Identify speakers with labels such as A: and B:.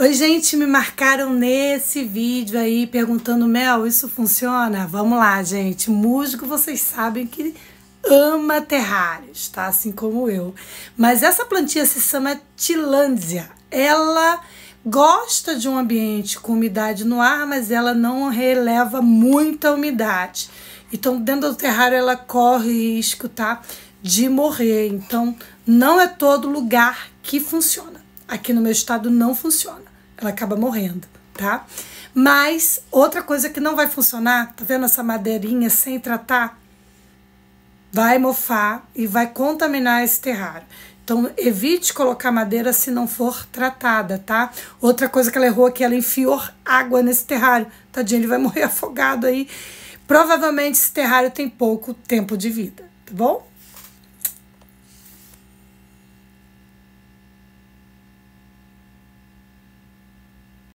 A: Oi, gente, me marcaram nesse vídeo aí perguntando: Mel, isso funciona? Vamos lá, gente. músico vocês sabem que ama terrários, tá? Assim como eu. Mas essa plantinha se chama Tilândia. Ela gosta de um ambiente com umidade no ar, mas ela não releva muita umidade. Então, dentro do terrário, ela corre risco, tá? De morrer. Então, não é todo lugar que funciona. Aqui no meu estado não funciona. Ela acaba morrendo, tá? Mas outra coisa que não vai funcionar, tá vendo essa madeirinha sem tratar? Vai mofar e vai contaminar esse terrário. Então, evite colocar madeira se não for tratada, tá? Outra coisa que ela errou aqui, é ela enfiou água nesse terrário. Tadinho, ele vai morrer afogado aí. Provavelmente esse terrário tem pouco tempo de vida, tá bom?